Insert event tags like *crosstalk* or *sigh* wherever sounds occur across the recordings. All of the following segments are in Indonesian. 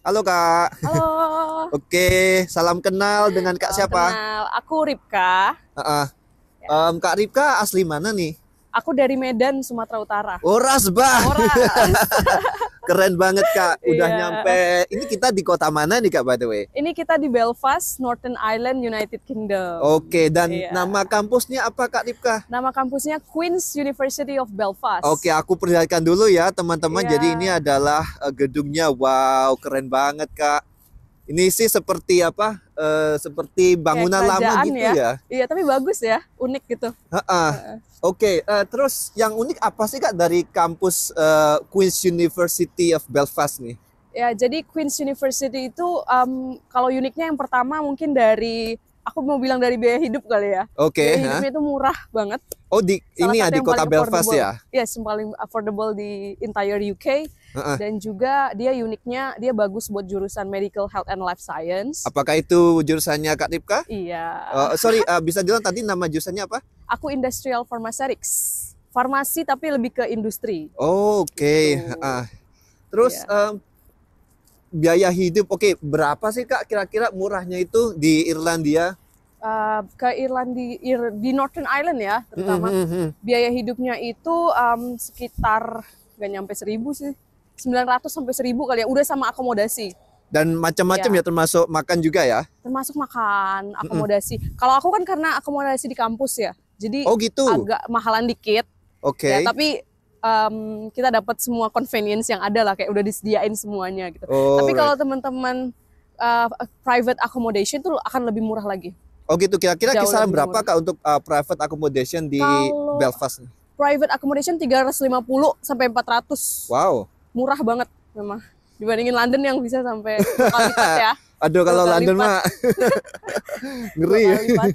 Halo Kak. Halo. *laughs* Oke, salam kenal iya, dengan Kak salam siapa? Kenal. Aku Ripka. Uh-uh. Ya. Um, Kak Ripka asli mana nih? Aku dari Medan, Sumatera Utara. Oras, oh, Bah. Oras. Oh, *laughs* Keren banget Kak, *laughs* udah yeah. nyampe. Ini kita di kota mana nih Kak by the way? Ini kita di Belfast, Northern Ireland, United Kingdom. Oke, okay, dan yeah. nama kampusnya apa Kak Ripka? Nama kampusnya Queen's University of Belfast. Oke, okay, aku perlihatkan dulu ya teman-teman. Yeah. Jadi ini adalah eh, gedungnya. Wow, keren banget Kak. Ini sih seperti apa? Uh, seperti bangunan lama gitu ya. ya. Iya, tapi bagus ya, unik gitu. Uh -uh. Oke, okay. uh, eh, terus yang unik apa sih Kak dari kampus uh, Queen's University of Belfast nih? Ya, jadi Queen's University itu um, kalau uniknya yang pertama mungkin dari aku mau bilang dari biaya hidup kali ya. Oke. Okay, biaya hidupnya itu murah banget. Oh di Salah ini ya di kota Belfast ya? Yes, yang paling affordable di entire UK. Uh -uh. Dan juga dia uniknya dia bagus buat jurusan medical health and life science. Apakah itu jurusannya Kak Tipka? Iya. Uh, sorry, uh, bisa bilang tadi nama jurusannya apa? Aku industrial pharmaceutics. Farmasi tapi lebih ke industri. Oh, Oke. Okay. Gitu. Uh, terus. Yeah. Iya biaya hidup oke okay, berapa sih kak kira-kira murahnya itu di Irlandia uh, ke Irlandia Ir, di Northern Ireland ya terutama mm -hmm. biaya hidupnya itu um, sekitar gak nyampe seribu sih 900 sampai seribu kali ya udah sama akomodasi dan macam-macam ya. ya termasuk makan juga ya termasuk makan hmm, akomodasi mm -hmm. kalau aku kan karena akomodasi di kampus ya jadi oh gitu agak mahalan dikit oke okay. ya, tapi um, kita dapat semua convenience yang ada lah kayak udah disediain semuanya gitu. Oh, Tapi right. kalau teman-teman uh, private accommodation tuh akan lebih murah lagi. Oh gitu. Kira-kira kisaran berapa murah. kak untuk uh, private accommodation di kalau Belfast? Private accommodation 350 sampai 400. Wow. Murah banget memang dibandingin London yang bisa sampai *laughs* lipat ya. Aduh kalau London mah *laughs* ngeri.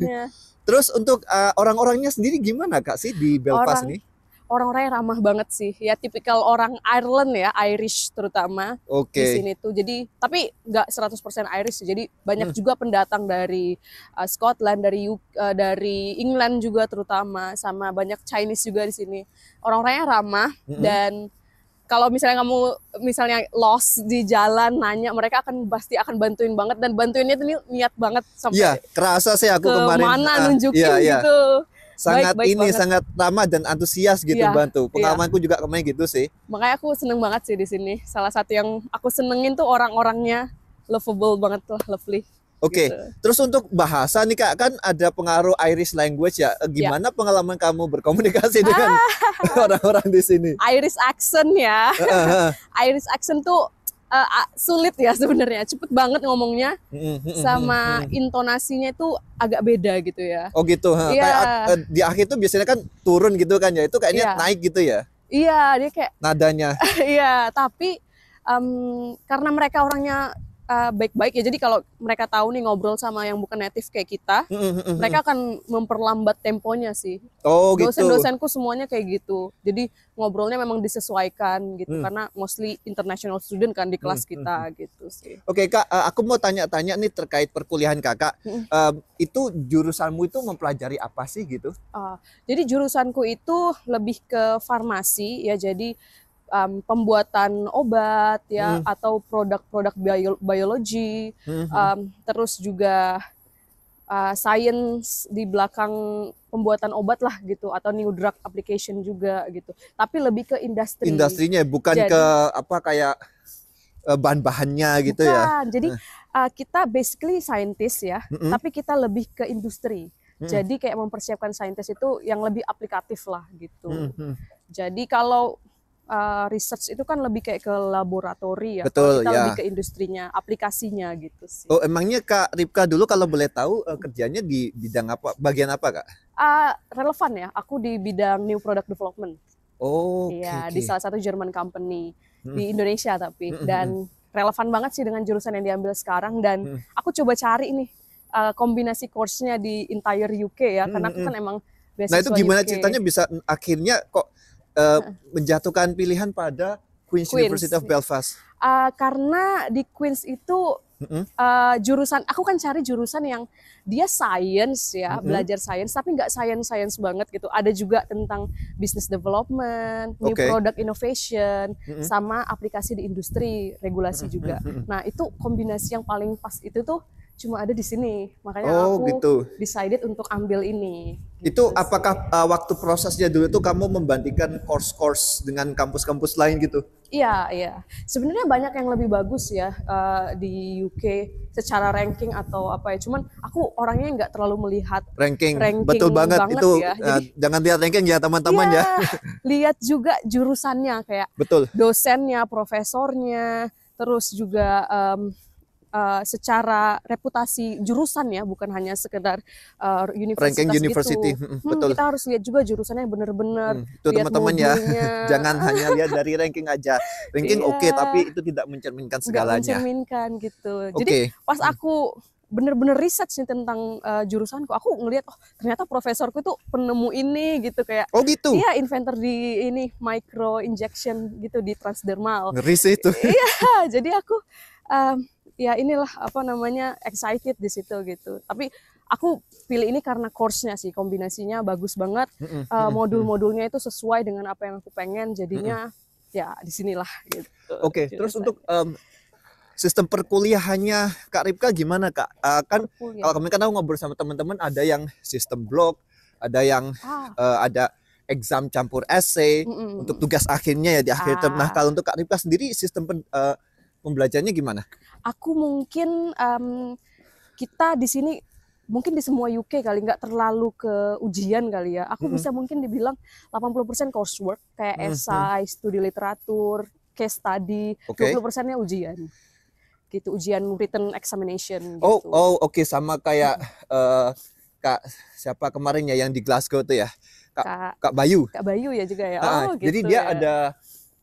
ya Terus untuk eh, orang-orangnya sendiri gimana kak sih di Belfast nih? orang-orangnya ramah banget sih. Ya tipikal orang Ireland ya, Irish terutama okay. di sini tuh. Jadi tapi nggak 100% Irish Jadi banyak hmm. juga pendatang dari uh, Scotland, dari UK, uh, eh, dari England juga terutama sama banyak Chinese juga di sini. Orang-orangnya ramah hmm. dan kalau misalnya kamu misalnya lost di jalan nanya mereka akan pasti akan bantuin banget dan bantuinnya tuh niat banget sampai Iya, kerasa sih aku ke kemarin. Mana uh, nunjukin iya, iya. gitu sangat baik, baik ini banget. sangat ramah dan antusias gitu yeah, bantu. Iya. Pengalamanku yeah. juga kemarin gitu sih. Makanya aku seneng banget sih di sini. Salah satu yang aku senengin tuh orang-orangnya lovable banget lah, lovely. Oke, okay. gitu. terus untuk bahasa nih kak kan ada pengaruh Irish language ya. Eh, iya. Gimana yeah. pengalaman kamu berkomunikasi dengan ah. *laughs* orang-orang di sini? Irish accent ya. Irish accent tuh uh, sulit ya *laughs* sebenarnya cepet banget ngomongnya mm, mm, mm, sama intonasinya itu agak beda gitu ya oh gitu ha. Iya. kayak uh, di akhir tuh biasanya kan turun gitu kan ya itu kayaknya yeah. naik gitu ya iya dia kayak nadanya *laughs* iya tapi um, karena mereka orangnya Eh, baik-baik uh, ya jadi kalau mereka tahu nih ngobrol sama yang bukan native kayak kita mm-hmm. mereka akan memperlambat temponya sih oh gitu. dosen dosenku semuanya kayak gitu jadi ngobrolnya memang disesuaikan gitu mm. karena mostly international student kan di kelas mm-hmm. kita mm, mm. gitu sih oke okay, kak eh, aku mau tanya-tanya nih terkait perkuliahan kakak mm-hmm. uh, itu jurusanmu itu mempelajari apa sih gitu uh, jadi jurusanku itu lebih ke farmasi ya jadi um, pembuatan obat ya hmm. atau produk-produk bio, biologi hmm. um, terus juga uh, science di belakang pembuatan obat lah gitu atau new drug application juga gitu tapi lebih ke industri industrinya bukan Jadi, ke apa kayak eh, bahan-bahannya gitu ya? bukan. ya jadi nah. uh, kita basically scientist ya hmm. tapi kita lebih ke industri Hmm. Jadi kayak mempersiapkan saintis itu yang lebih aplikatif lah gitu. -hmm. hmm. Jadi kalau uh, research itu kan lebih kayak ke laboratori ya. Betul, kita ya. lebih ke industrinya, aplikasinya gitu sih. Oh, emangnya Kak Ripka dulu kalau boleh tahu uh, kerjanya di bidang apa? Bagian apa, Kak? Uh, relevan ya. Aku di bidang new product development. Oh, iya, okay. di salah satu German company hmm. di Indonesia tapi hmm. hmm dan hmm, hmm. relevan banget sih dengan jurusan yang diambil sekarang dan hmm. aku coba cari nih uh, kombinasi course-nya di entire UK ya, hmm. karena aku kan emang Nah, itu gimana UK. ceritanya bisa akhirnya kok uh, menjatuhkan pilihan pada Queen's, Queen's University of Belfast? Uh, karena di Queen's itu mm-hmm. uh, jurusan aku kan cari jurusan yang dia science ya mm-hmm. belajar science tapi nggak science science banget gitu ada juga tentang business development okay. product innovation mm-hmm. sama aplikasi di industri regulasi mm-hmm. juga nah itu kombinasi yang paling pas itu tuh cuma ada di sini. Makanya oh, aku gitu. decided untuk ambil ini. Gitu itu apakah uh, waktu prosesnya dulu tuh kamu membandingkan course-course dengan kampus-kampus lain gitu? Iya, iya. Sebenarnya banyak yang lebih bagus ya uh, di UK secara ranking atau apa ya. Cuman aku orangnya nggak terlalu melihat ranking. ranking Betul banget, banget itu. Ya. Uh, Jadi, jangan lihat ranking ya teman-teman ya, ya. Lihat juga jurusannya kayak Betul. dosennya, profesornya, terus juga um, uh, secara reputasi jurusan ya, bukan hanya sekedar uh, universitas Ranking gitu. university, hmm, hmm, betul. Kita harus lihat juga jurusannya yang benar-benar. Hmm, itu teman-teman ya, *laughs* jangan hanya lihat dari ranking aja. Ranking yeah. oke, okay, tapi itu tidak mencerminkan segalanya. Tidak mencerminkan gitu. Okay. Jadi pas hmm. aku bener-bener riset sih tentang uh, jurusanku. Aku ngelihat oh ternyata profesorku itu penemu ini gitu kayak Oh gitu. Iya, inventor di ini micro injection gitu di transdermal. Ngeri sih itu. Iya, *laughs* jadi aku um, ya inilah apa namanya excited di situ gitu. Tapi aku pilih ini karena course-nya sih kombinasinya bagus banget. Mm uh, modul-modulnya itu sesuai dengan apa yang aku pengen. Jadinya mm -hmm. ya disinilah gitu. Oke, okay, gitu terus saya. untuk um, sistem perkuliahannya Kak Ripka gimana Kak? Uh, kan kalau kami kan aku ngobrol sama teman-teman ada yang sistem blog, ada yang ah. uh, ada exam campur essay mm -mm. untuk tugas akhirnya ya di akhir ah. term. Nah, kalau untuk Kak Ripka sendiri sistem uh, pembelajarannya gimana? Aku mungkin um, kita di sini mungkin di semua UK kali nggak terlalu ke ujian kali ya. Aku mm -hmm. bisa mungkin dibilang 80% coursework kayak mm -hmm. studi literatur, case study, okay. 20%-nya ujian. Gitu, ujian written examination gitu. Oh, oh oke okay. sama kayak hmm. uh, Kak siapa kemarin ya yang di Glasgow tuh ya. Kak Kak, Kak Bayu. Kak Bayu ya juga ya. Oh, uh, gitu. Jadi dia ya. ada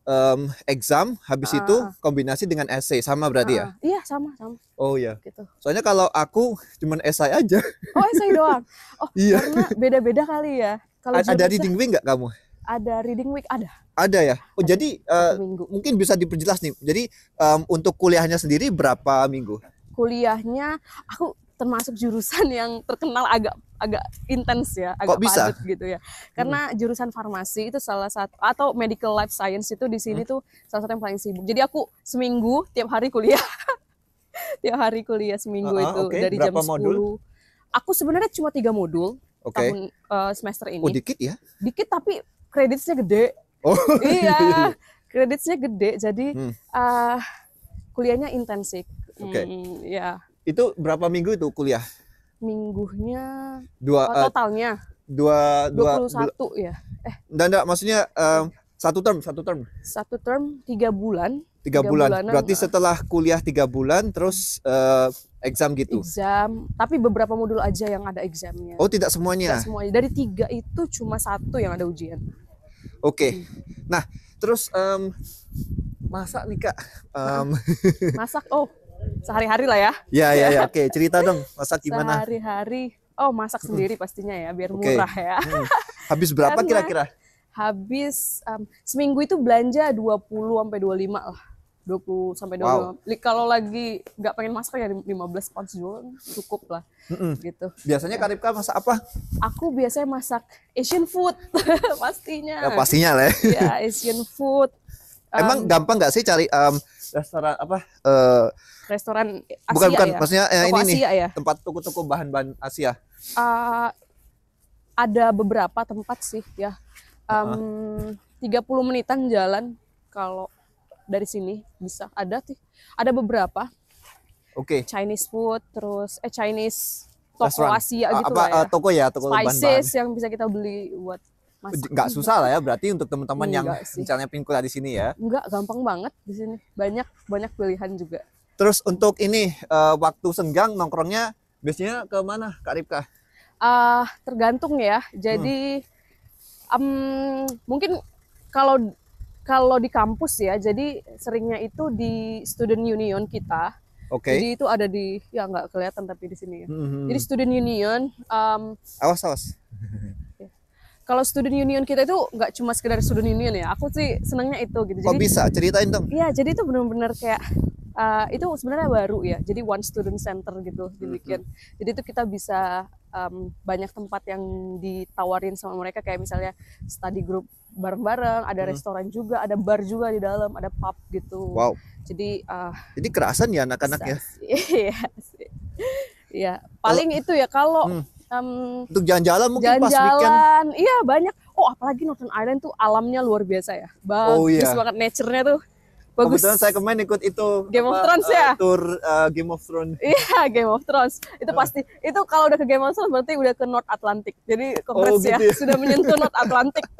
um, exam habis uh, itu ah, ah. kombinasi dengan essay sama berarti uh, ya? Ah, iya sama sama. Oh iya. Gitu. Soalnya kalau aku cuman essay aja. Oh essay *laughs* doang. Oh iya. karena beda-beda kali ya. Kalau ada ada reading week nggak kamu? Ada reading week ada. Ada ya. Oh ada. jadi uh, mungkin bisa diperjelas nih. Jadi um, untuk kuliahnya sendiri berapa minggu? Kuliahnya aku termasuk jurusan *laughs* yang terkenal agak agak intens ya, agak Kok padat gitu ya. Karena hmm. jurusan farmasi itu salah satu atau medical life science itu di sini hmm. tuh salah satu yang paling sibuk. Jadi aku seminggu tiap hari kuliah. *laughs* tiap hari kuliah seminggu uh ah, -huh, ah, itu okay. dari Berapa jam 10. Aku sebenarnya cuma tiga modul okay. tahun uh, semester ini. Oh, dikit ya? Dikit tapi kreditnya gede. Oh. *laughs* iya. Kreditnya gede jadi hmm. uh, kuliahnya intensif. Oke. Okay. Hmm, ya. Itu berapa minggu itu kuliah? Minggunya dua oh, eh, totalnya dua dua puluh satu ya. Eh. dan enggak maksudnya um, satu term satu term. Satu term tiga bulan. Tiga, tiga bulan. Bulanan, Berarti eh. setelah kuliah tiga bulan terus uh, exam gitu. Exam, tapi beberapa modul aja yang ada examnya. Oh tidak semuanya. Tidak semuanya. Dari tiga itu cuma satu yang ada ujian. Oke. Okay. Hmm. Nah terus um, masak nih kak. Um, *laughs* masak oh sehari-hari lah ya. Iya, iya, iya. Oke, cerita dong. Masak gimana? Sehari-hari. Oh, masak sendiri pastinya ya, biar okay. murah ya. Habis berapa kira-kira? Habis um, seminggu itu belanja 20 sampai 25 lah. 20 sampai 25. Wow. Kalau lagi nggak pengen masak ya 15 pounds juga cukup lah. Mm -mm. Gitu. Biasanya ya. Karibka masak apa? Aku biasanya masak Asian food *laughs* pastinya. Ya, pastinya lah. Ya, iya, Asian food. Emang um, gampang nggak sih cari um, restoran apa? Uh, restoran Asia bukan bukan ya? maksudnya eh, ini Asia, nih ya? tempat toko-toko bahan-bahan Asia. Uh, ada beberapa tempat sih ya. Um, uh -huh. 30 menitan jalan kalau dari sini bisa ada sih. Ada beberapa. Oke. Okay. Chinese food terus eh Chinese toko Asia gitu apa, lah ya. Eh, toko ya, toko Spices bahan -bahan. yang bisa kita beli buat nggak susah lah ya berarti untuk teman-teman yang sih. misalnya pengen kuliah di sini ya nggak gampang banget di sini banyak banyak pilihan juga terus untuk ini uh, waktu senggang nongkrongnya biasanya ke mana kak Ripka uh, tergantung ya jadi hmm. um, mungkin kalau kalau di kampus ya jadi seringnya itu di student union kita Okay. Jadi itu ada di ya nggak kelihatan tapi di sini ya. Mm -hmm. Jadi hmm. student union. Um, awas awas kalau student union kita itu nggak cuma sekedar student union ya aku sih senangnya itu gitu jadi, bisa ceritain dong iya jadi itu benar-benar kayak uh, itu sebenarnya baru ya jadi one student center gitu dibikin mm -hmm. jadi itu kita bisa um, banyak tempat yang ditawarin sama mereka kayak misalnya study group bareng-bareng ada mm -hmm. restoran juga ada bar juga di dalam ada pub gitu wow jadi uh, jadi kerasan ya anak-anak ya *laughs* iya sih ya paling itu ya kalau hmm um, untuk jalan-jalan mungkin jalan -jalan, pas weekend. Iya banyak. Oh apalagi Northern Ireland tuh alamnya luar biasa ya. Bagus oh, iya. banget nature-nya tuh. Bagus. Kebetulan saya kemarin ikut itu Game apa, of Thrones eh, ya. tour uh, Game of Thrones. *laughs* Iya, Game of Thrones. Itu pasti itu kalau udah ke Game of Thrones berarti udah ke North Atlantic. Jadi kongres oh, ya. Gitu ya. Sudah menyentuh North Atlantic. *laughs*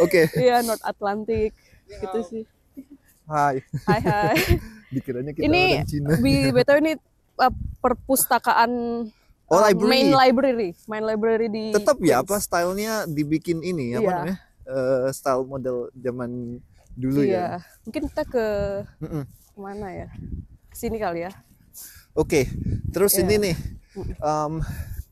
Oke. okay. Iya, North Atlantic. Yeah. Gitu sih. Hai. Hai hai. *laughs* Dikiranya kita ini, orang Cina. Ini betul ini uh, perpustakaan Oh, ah, library. Main library, main library di Tetap ya apa stylenya dibikin ini apa yeah. namanya? Uh, style model zaman dulu yeah. ya. Mungkin kita ke mm -mm. mana ya? Ke Sini kali ya. Oke, okay. terus yeah. ini iya. nih. Um,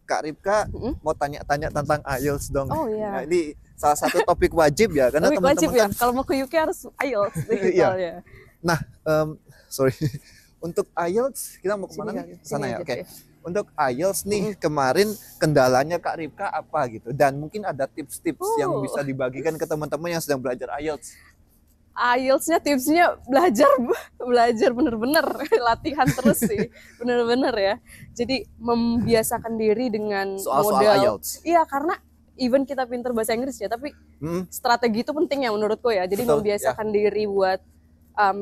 Kak Ripka mm -hmm. mau tanya-tanya tentang IELTS dong. Oh iya. Yeah. Nah, ini salah satu topik wajib ya karena teman-teman wajib kan, ya. Kalau mau ke UK harus IELTS digital *laughs* iya. ya. Nah, um, sorry. *laughs* Untuk IELTS kita mau kemana? Sini, Sana ya. Oke. Okay. Ya untuk IELTS nih kemarin kendalanya Kak Ripka apa gitu dan mungkin ada tips-tips uh. yang bisa dibagikan ke teman-teman yang sedang belajar IELTS. IELTS-nya tipsnya belajar belajar bener-bener *laughs* latihan terus sih *laughs* bener-bener ya jadi membiasakan diri dengan Soal -soal modal IELTS. iya karena even kita pinter bahasa Inggris ya tapi hmm. strategi itu penting ya menurutku ya jadi Betul, membiasakan ya. diri buat um,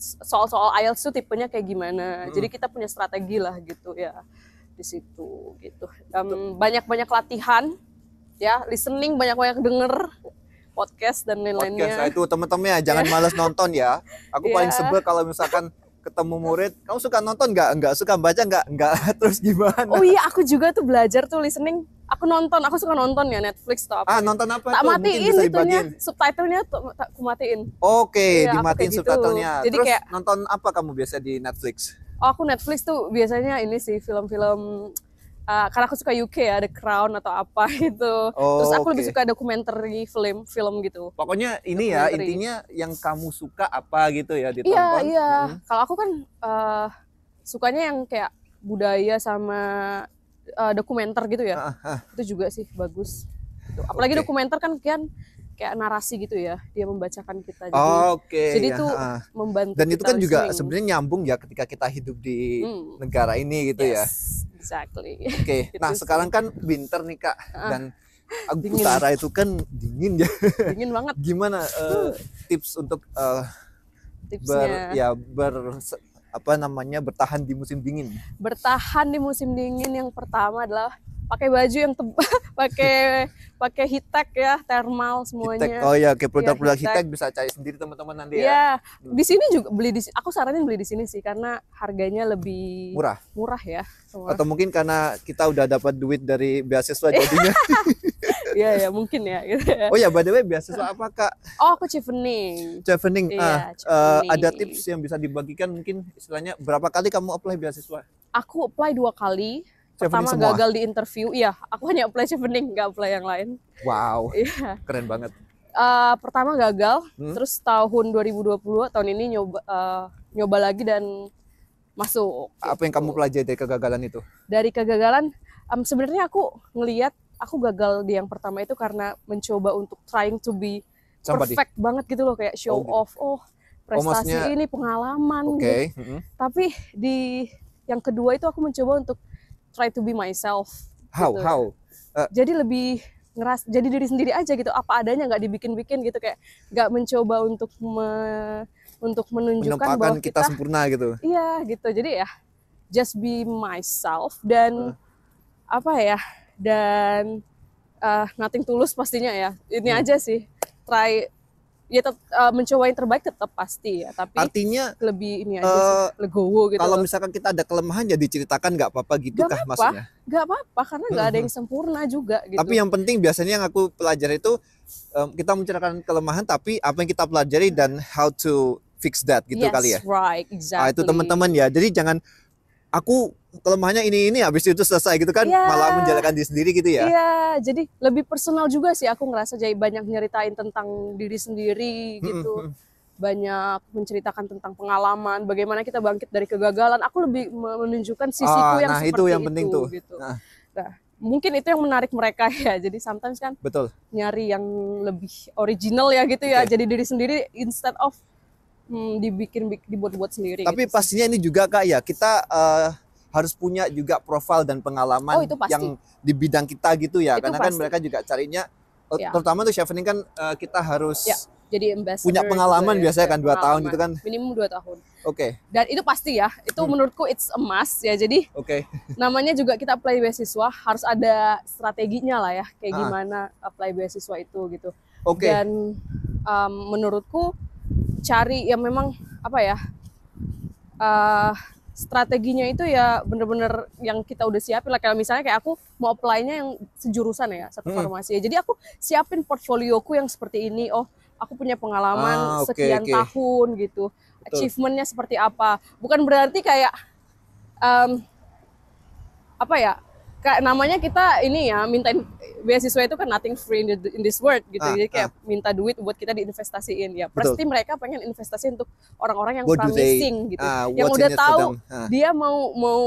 soal-soal IELTS itu tipenya kayak gimana. Hmm. Jadi kita punya strategi lah gitu ya di situ gitu. banyak banyak-banyak latihan ya, listening banyak-banyak denger podcast dan lain-lainnya. Podcast nah, itu teman-teman ya jangan yeah. *laughs* malas nonton ya. Aku paling iya. sebel kalau misalkan ketemu murid, kamu suka nonton nggak? Nggak suka baca nggak? Nggak. *laughs* Terus gimana? Oh iya, aku juga tuh belajar tuh listening. Aku nonton, aku suka nonton ya Netflix atau apa. Ah, ya. nonton apa tak tuh? matiin itunya, subtitlenya tuh tak aku matiin. Oke, okay, ya, dimatiin gitu. subtitlenya. Jadi Terus kayak, nonton apa kamu biasa di Netflix? Oh, aku Netflix tuh biasanya ini sih film-film uh, karena aku suka UK ya The Crown atau apa *laughs* gitu oh, terus aku okay. lebih suka dokumenter film film gitu pokoknya ini ya intinya yang kamu suka apa gitu ya ditonton iya iya hmm. kalau aku kan uh, sukanya yang kayak budaya sama uh, dokumenter gitu ya uh, uh. itu juga sih bagus apalagi okay. dokumenter kan kian kayak narasi gitu ya dia membacakan kita jadi oh, okay, jadi ya. membantu dan itu kan juga sebenarnya nyambung ya ketika kita hidup di hmm. negara ini gitu ya. yes, ya exactly oke okay. *laughs* nah sih. sekarang kan winter nih kak uh. dan dingin. utara itu kan dingin ya dingin banget gimana uh, tips untuk uh, Tipsnya. ber ya ber apa namanya bertahan di musim dingin bertahan di musim dingin yang pertama adalah pakai baju yang *laughs* pakai pakai hitek ya thermal semuanya hitek. oh ya oke produk-produk ya, hitek. bisa cari sendiri teman-teman nanti ya, ya. di sini juga beli di aku saranin beli di sini sih karena harganya lebih murah murah ya murah. atau mungkin karena kita udah dapat duit dari beasiswa iya. jadinya *laughs* Iya ya mungkin ya. Gitu ya. Oh ya by the way beasiswa apa kak? Oh aku chevening. Chevening. Iya, ah, uh, ada tips yang bisa dibagikan mungkin istilahnya berapa kali kamu apply beasiswa? Aku apply dua kali pertama semua. gagal di interview iya aku hanya apply chevening gak apply yang lain wow *laughs* iya keren banget uh, pertama gagal hmm? terus tahun 2020 tahun ini nyoba uh, nyoba lagi dan masuk apa gitu. yang kamu gitu. pelajari dari kegagalan itu dari kegagalan um, sebenarnya aku ngeliat, aku gagal di yang pertama itu karena mencoba untuk trying to be Somebody. perfect banget gitu loh kayak show oh, gitu. off oh prestasi oh, maksudnya... ini pengalaman okay. gitu. mm -hmm. tapi di yang kedua itu aku mencoba untuk try to be myself. How gitu. how? Uh, jadi lebih ngeras jadi diri sendiri aja gitu apa adanya nggak dibikin-bikin gitu kayak nggak mencoba untuk me, untuk menunjukkan bahwa kita, kita sempurna gitu iya gitu jadi ya just be myself dan uh. apa ya dan uh, nothing tulus pastinya ya ini hmm. aja sih try ya tetap, uh, eh, mencoba yang terbaik tetap pasti ya tapi artinya lebih ini aja uh, legowo gitu kalau misalkan kita ada kelemahan ya ceritakan nggak apa-apa gitu gak kah apa, maksudnya nggak apa-apa karena nggak ada yang sempurna juga gitu tapi yang penting biasanya yang aku pelajari itu um, kita menceritakan kelemahan tapi apa yang kita pelajari dan how to fix that gitu yes, kali ya right ah, exactly nah, itu teman-teman ya jadi jangan aku kelemahannya ini ini habis itu selesai gitu kan yeah. malah menjalankan diri sendiri gitu ya. Iya, yeah, jadi lebih personal juga sih aku ngerasa jadi banyak nyeritain tentang diri sendiri gitu. Banyak menceritakan tentang pengalaman, bagaimana kita bangkit dari kegagalan. Aku lebih menunjukkan sisiku ah, yang nah, seperti itu yang penting itu, tuh. gitu. Nah. nah, mungkin itu yang menarik mereka *laughs* ya. Jadi sometimes kan Betul. nyari yang lebih original ya gitu okay. ya. Jadi diri sendiri instead of hmm, dibikin dibuat-buat sendiri. Tapi gitu. pastinya ini juga kak ya kita uh, harus punya juga profil dan pengalaman oh, yang di bidang kita gitu ya, itu karena kan pasti. kan mereka juga carinya eh, ya. terutama tuh ini kan uh, kita harus ya. Jadi punya gitu pengalaman gitu, biasanya kan dua tahun gitu kan minimum dua tahun. Oke. Okay. Dan itu pasti ya itu hmm. menurutku it's a must ya jadi. Oke. Okay. *laughs* namanya juga kita apply beasiswa harus ada strateginya lah ya kayak ah. gimana apply beasiswa itu gitu. Oke. Okay. Dan um, menurutku cari yang memang apa ya uh, strateginya itu ya bener-bener yang kita udah siapin lah kalau misalnya kayak aku mau apply-nya yang sejurusan ya satu farmasi ya jadi aku siapin portfolioku yang seperti ini oh aku punya pengalaman ah, okay, sekian okay. tahun gitu achievementnya seperti apa bukan berarti kayak um, apa ya kayak namanya kita ini ya mintain beasiswa itu kan nothing free in, the, in this world gitu. Ah, Jadi kayak ah. minta duit buat kita diinvestasiin ya. Betul. Pasti mereka pengen investasi untuk orang-orang yang promising gitu. Uh, yang udah tahu ah. dia mau mau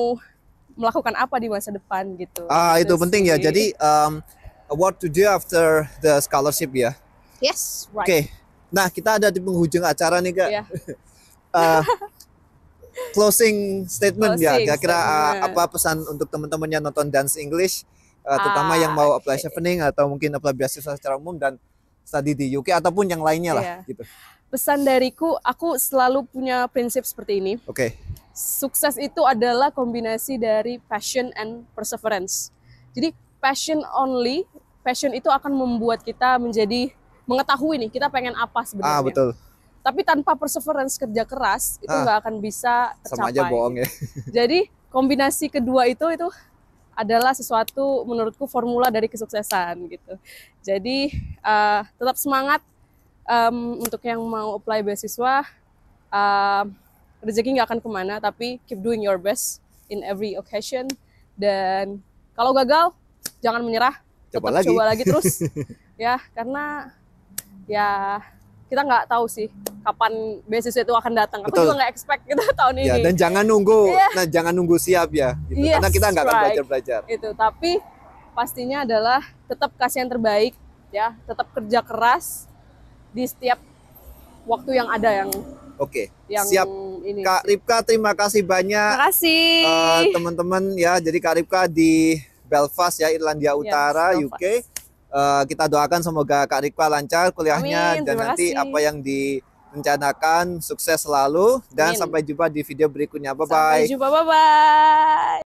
melakukan apa di masa depan gitu. Ah, itu Terus, penting ya. Jadi um, what to do after the scholarship ya. Yes, right. Oke. Okay. Nah, kita ada di penghujung acara nih, Kak. Yeah. Iya. *laughs* uh, closing statement closing ya kira-kira ah, apa pesan untuk teman-teman yang nonton dance English uh, terutama yang mau apply okay. chevening atau mungkin apply beasiswa secara umum dan studi di UK ataupun yang lainnya lah iya. gitu. Pesan dariku aku selalu punya prinsip seperti ini. Oke. Okay. Sukses itu adalah kombinasi dari passion and perseverance. Jadi passion only, passion itu akan membuat kita menjadi mengetahui nih kita pengen apa ah, sebenarnya. Ah, betul tapi tanpa perseverance kerja keras itu ah. nggak akan bisa tercapai. Sama aja bohong ya. *laughs* Jadi kombinasi kedua itu itu adalah sesuatu menurutku formula dari kesuksesan gitu. Jadi uh, tetap semangat um, untuk yang mau apply beasiswa. Uh, rezeki nggak akan kemana, tapi keep doing your best in every occasion. Dan kalau gagal, jangan menyerah, coba tetap lagi. coba lagi terus, *laughs* ya karena ya kita nggak tahu sih kapan beasiswa itu akan datang. Aku Betul. juga nggak expect gitu *laughs* tahun ya, ini. Dan jangan nunggu, yeah. nah jangan nunggu siap ya, gitu. yes, iya, karena kita nggak akan belajar-belajar. Itu, tapi pastinya adalah tetap kasih yang terbaik, ya, tetap kerja keras di setiap waktu yang ada yang. Oke. Okay. siap. Ini. Kak Ripka, terima kasih banyak. Terima kasih. teman eh, teman-teman ya, jadi Kak Ripka di Belfast ya, Irlandia yes, iya, Utara, Belfast. UK Eh, kita doakan semoga Kak Rikwa lancar kuliahnya Amin, dan nanti kasih. apa yang direncanakan sukses selalu dan Amin. sampai jumpa di video berikutnya. Bye bye. Sampai jumpa bye bye.